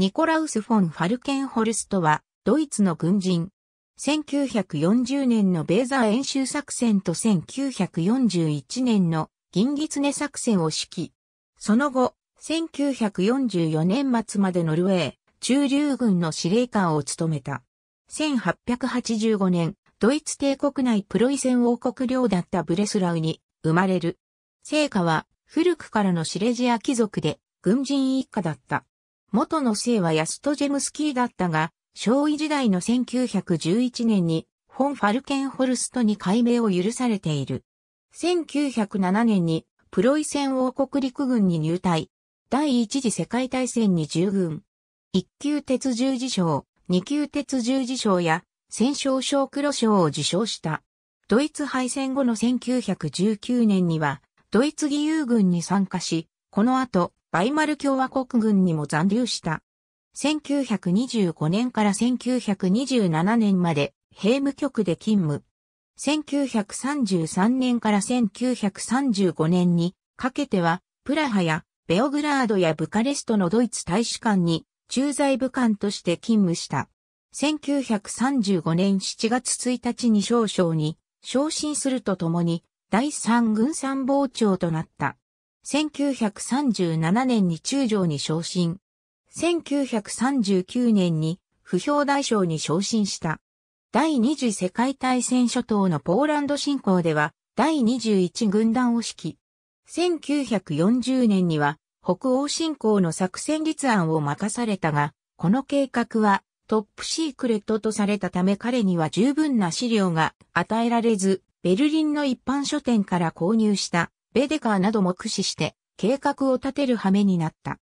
ニコラウス・フォン・ファルケンホルストは、ドイツの軍人。1940年のベーザー演習作戦と1941年の銀狐作戦を指揮。その後、1944年末までノルウェー、中流軍の司令官を務めた。1885年、ドイツ帝国内プロイセン王国領だったブレスラウに生まれる。聖火は古くからのシレジア貴族で軍人一家だった。元の姓はヤスト・ジェムスキーだったが、昭和時代の1911年に、フォン・ファルケンホルストに改名を許されている。1907年に、プロイセン王国陸軍に入隊。第一次世界大戦に従軍。一級鉄十字章、二級鉄十字章や戦勝賞黒賞を受賞した。ドイツ敗戦後の1919年には、ドイツ義勇軍に参加し、この後、バイマル共和国軍にも残留した。1925年から1927年まで兵務局で勤務。1933年から1935年にかけては、プラハやベオグラードやブカレストのドイツ大使館に駐在武官として勤務した。1935年7月1日に少々に昇進するとともに第三軍参謀長となった。1937年に中将に昇進。1939年に不評大将に昇進した。第二次世界大戦初頭のポーランド侵攻では第21軍団を指揮。1940年には北欧侵攻の作戦立案を任されたが、この計画はトップシークレットとされたため彼には十分な資料が与えられず、ベルリンの一般書店から購入したベデカーなども駆使して計画を立てる羽目になった。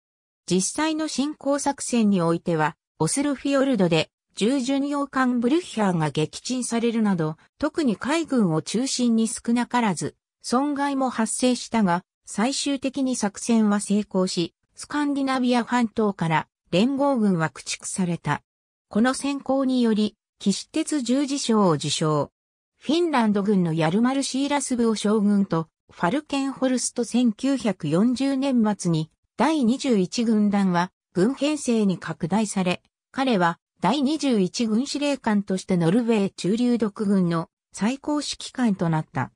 実際の進行作戦においては、オスルフィヨルドで従巡洋艦ブルッヒャーが撃沈されるなど、特に海軍を中心に少なからず、損害も発生したが、最終的に作戦は成功し、スカンディナビア半島から連合軍は駆逐された。この選考により、騎士鉄十字章を受賞。フィンランド軍のヤルマル・シーラスブを将軍とファルケンホルスト1940年末に第21軍団は軍編成に拡大され、彼は第21軍司令官としてノルウェー中流独軍の最高指揮官となった。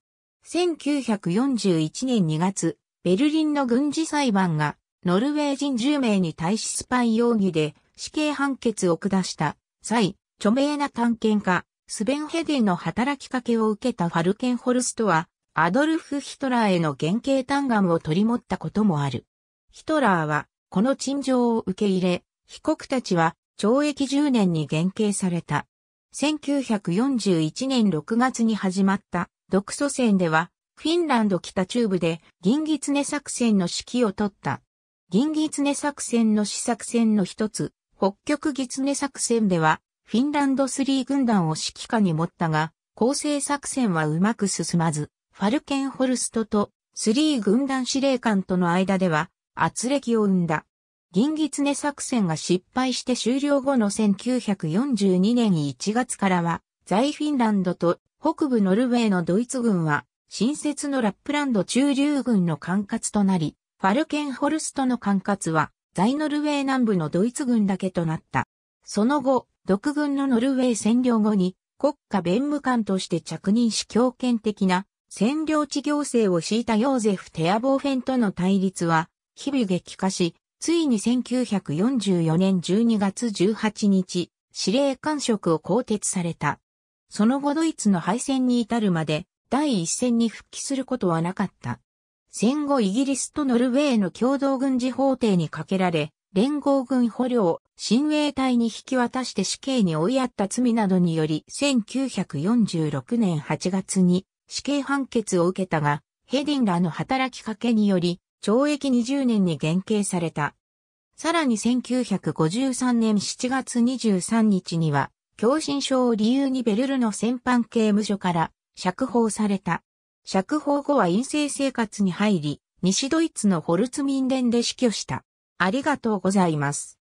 1941年2月、ベルリンの軍事裁判がノルウェー人10名に対しスパイ容疑で死刑判決を下した際、著名な探検家、スベンヘデンの働きかけを受けたファルケンホルストはアドルフ・ヒトラーへの原型嘆願を取り持ったこともある。ヒトラーは、この陳情を受け入れ、被告たちは懲役10年に減刑された。1941年6月に始まった独ソ戦では、フィンランド北中部で銀ギツネ作戦の指揮を取った。銀ギツネ作戦の試作戦の一つ、北極ギツネ作戦では、フィンランド3軍団を指揮下に持ったが、構成作戦はうまく進まず、ファルケンホルストとスリー軍団司令官との間では、圧力を生んだ。銀狐作戦が失敗して終了後の1942年1月からは、在フィンランドと北部ノルウェーのドイツ軍は、新設のラップランド中流軍の管轄となり、ファルケンホルストの管轄は、在ノルウェー南部のドイツ軍だけとなった。その後、独軍のノルウェー占領後に、国家弁務官として着任し強権的な占領地行政を敷いたヨーゼフ・テアボーフェンとの対立は、日々激化し、ついに1944年12月18日、司令官職を更迭された。その後ドイツの敗戦に至るまで、第一戦に復帰することはなかった。戦後イギリスとノルウェーの共同軍事法廷にかけられ、連合軍捕虜、を親衛隊に引き渡して死刑に追いやった罪などにより、1946年8月に死刑判決を受けたが、ヘディンらの働きかけにより、懲役20年に減刑された。さらに1953年7月23日には、狂心症を理由にベルルの戦犯刑務所から釈放された。釈放後は陰性生活に入り、西ドイツのホルツミンデンで死去した。ありがとうございます。